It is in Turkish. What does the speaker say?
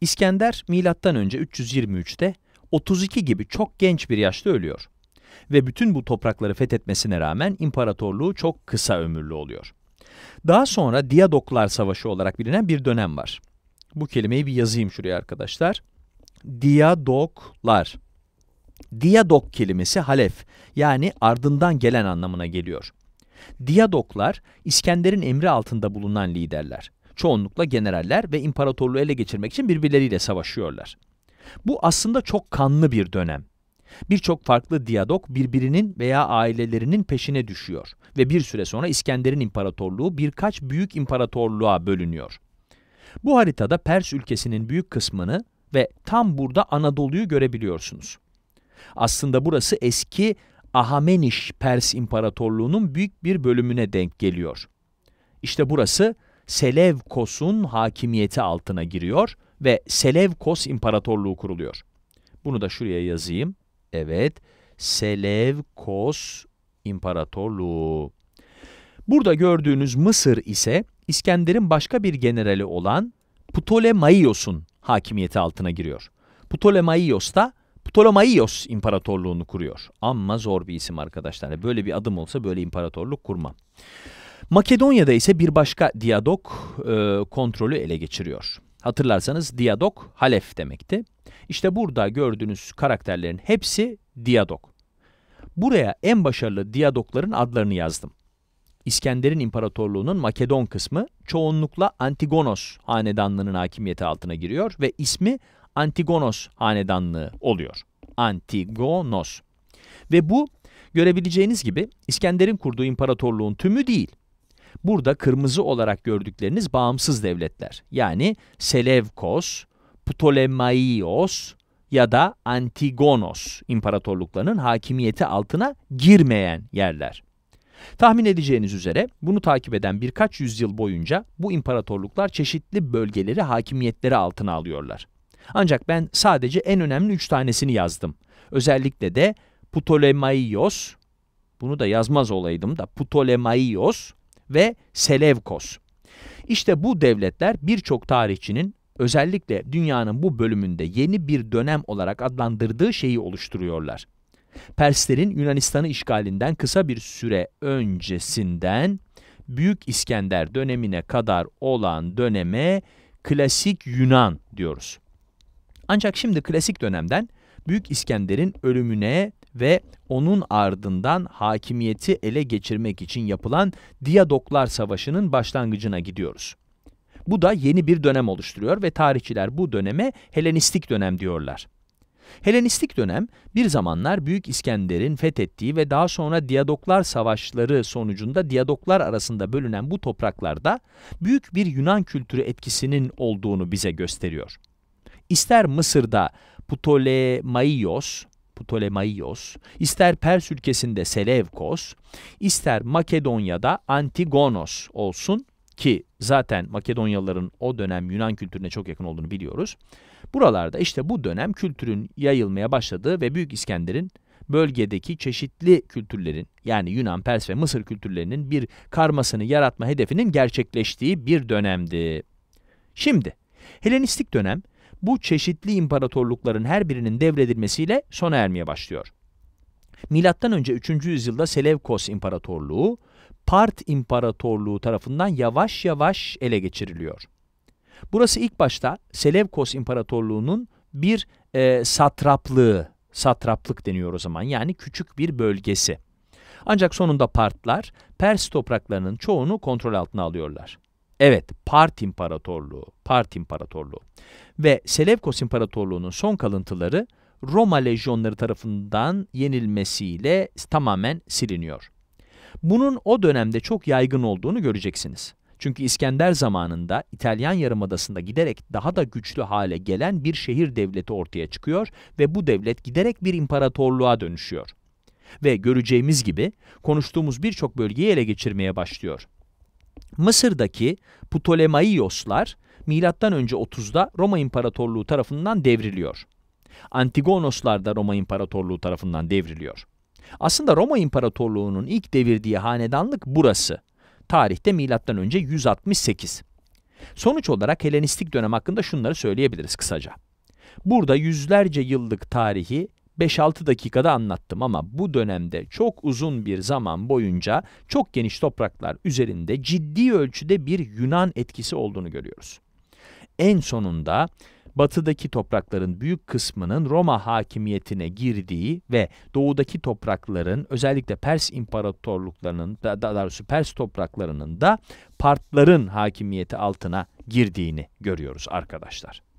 İskender milattan önce 323'te 32 gibi çok genç bir yaşta ölüyor. Ve bütün bu toprakları fethetmesine rağmen imparatorluğu çok kısa ömürlü oluyor. Daha sonra Diadoklar Savaşı olarak bilinen bir dönem var. Bu kelimeyi bir yazayım şuraya arkadaşlar. Diadoklar. Diadok kelimesi halef yani ardından gelen anlamına geliyor. Diyadoklar İskender'in emri altında bulunan liderler. Çoğunlukla generaller ve imparatorluğu ele geçirmek için birbirleriyle savaşıyorlar. Bu aslında çok kanlı bir dönem. Birçok farklı diyadok birbirinin veya ailelerinin peşine düşüyor ve bir süre sonra İskender'in imparatorluğu birkaç büyük imparatorluğa bölünüyor. Bu haritada Pers ülkesinin büyük kısmını ve tam burada Anadolu'yu görebiliyorsunuz. Aslında burası eski Ahameniş Pers İmparatorluğu'nun büyük bir bölümüne denk geliyor. İşte burası Selevkos'un hakimiyeti altına giriyor ve Selevkos İmparatorluğu kuruluyor. Bunu da şuraya yazayım. Evet, Selevkos İmparatorluğu. Burada gördüğünüz Mısır ise İskender'in başka bir generali olan Ptolemaios'un hakimiyeti altına giriyor. Ptolemaios da Ptolomaios İmparatorluğunu kuruyor. Amma zor bir isim arkadaşlar. Böyle bir adım olsa böyle imparatorluk kurma. Makedonya'da ise bir başka Diadok e, kontrolü ele geçiriyor. Hatırlarsanız Diadok Halef demekti. İşte burada gördüğünüz karakterlerin hepsi Diadok. Buraya en başarılı Diadokların adlarını yazdım. İskender'in imparatorluğunun Makedon kısmı çoğunlukla Antigonos hanedanlığının hakimiyeti altına giriyor ve ismi Antigonos hanedanlığı oluyor. Antigonos. Ve bu görebileceğiniz gibi İskender'in kurduğu imparatorluğun tümü değil. Burada kırmızı olarak gördükleriniz bağımsız devletler. Yani Selevkos, Ptolemaios ya da Antigonos imparatorluklarının hakimiyeti altına girmeyen yerler. Tahmin edeceğiniz üzere bunu takip eden birkaç yüzyıl boyunca bu imparatorluklar çeşitli bölgeleri hakimiyetleri altına alıyorlar. Ancak ben sadece en önemli üç tanesini yazdım. Özellikle de Ptolemaios, bunu da yazmaz olaydım da Ptolemaios ve Selevkos. İşte bu devletler birçok tarihçinin özellikle dünyanın bu bölümünde yeni bir dönem olarak adlandırdığı şeyi oluşturuyorlar. Perslerin Yunanistan'ı işgalinden kısa bir süre öncesinden Büyük İskender dönemine kadar olan döneme klasik Yunan diyoruz. Ancak şimdi klasik dönemden Büyük İskender'in ölümüne ve onun ardından hakimiyeti ele geçirmek için yapılan Diyadoklar Savaşı'nın başlangıcına gidiyoruz. Bu da yeni bir dönem oluşturuyor ve tarihçiler bu döneme Helenistik dönem diyorlar. Helenistik dönem bir zamanlar Büyük İskender'in fethettiği ve daha sonra Diyadoklar savaşları sonucunda Diyadoklar arasında bölünen bu topraklarda büyük bir Yunan kültürü etkisinin olduğunu bize gösteriyor ister Mısır'da Ptolemaios, Ptolemaios, ister Pers ülkesinde Selevkos, ister Makedonya'da Antigonos olsun ki zaten Makedonyalıların o dönem Yunan kültürüne çok yakın olduğunu biliyoruz. Buralarda işte bu dönem kültürün yayılmaya başladığı ve Büyük İskender'in bölgedeki çeşitli kültürlerin yani Yunan, Pers ve Mısır kültürlerinin bir karmasını yaratma hedefinin gerçekleştiği bir dönemdi. Şimdi Helenistik dönem bu çeşitli imparatorlukların her birinin devredilmesiyle sona ermeye başlıyor. Milattan önce 3. yüzyılda Selevkos İmparatorluğu, Part İmparatorluğu tarafından yavaş yavaş ele geçiriliyor. Burası ilk başta Selevkos İmparatorluğu'nun bir e, satraplığı, satraplık deniyor o zaman yani küçük bir bölgesi. Ancak sonunda Partlar Pers topraklarının çoğunu kontrol altına alıyorlar. Evet, Part İmparatorluğu, Part İmparatorluğu ve Selevkos İmparatorluğu'nun son kalıntıları Roma lejyonları tarafından yenilmesiyle tamamen siliniyor. Bunun o dönemde çok yaygın olduğunu göreceksiniz. Çünkü İskender zamanında İtalyan Yarımadası'nda giderek daha da güçlü hale gelen bir şehir devleti ortaya çıkıyor ve bu devlet giderek bir imparatorluğa dönüşüyor. Ve göreceğimiz gibi konuştuğumuz birçok bölgeyi ele geçirmeye başlıyor. Mısır'daki Ptolemaioslar M.Ö. 30'da Roma İmparatorluğu tarafından devriliyor. Antigonoslar da Roma İmparatorluğu tarafından devriliyor. Aslında Roma İmparatorluğu'nun ilk devirdiği hanedanlık burası. Tarihte M.Ö. 168. Sonuç olarak Helenistik dönem hakkında şunları söyleyebiliriz kısaca. Burada yüzlerce yıllık tarihi 5-6 dakikada anlattım ama bu dönemde çok uzun bir zaman boyunca çok geniş topraklar üzerinde ciddi ölçüde bir Yunan etkisi olduğunu görüyoruz. En sonunda batıdaki toprakların büyük kısmının Roma hakimiyetine girdiği ve doğudaki toprakların özellikle Pers imparatorluklarının daha doğrusu Pers topraklarının da Partların hakimiyeti altına girdiğini görüyoruz arkadaşlar.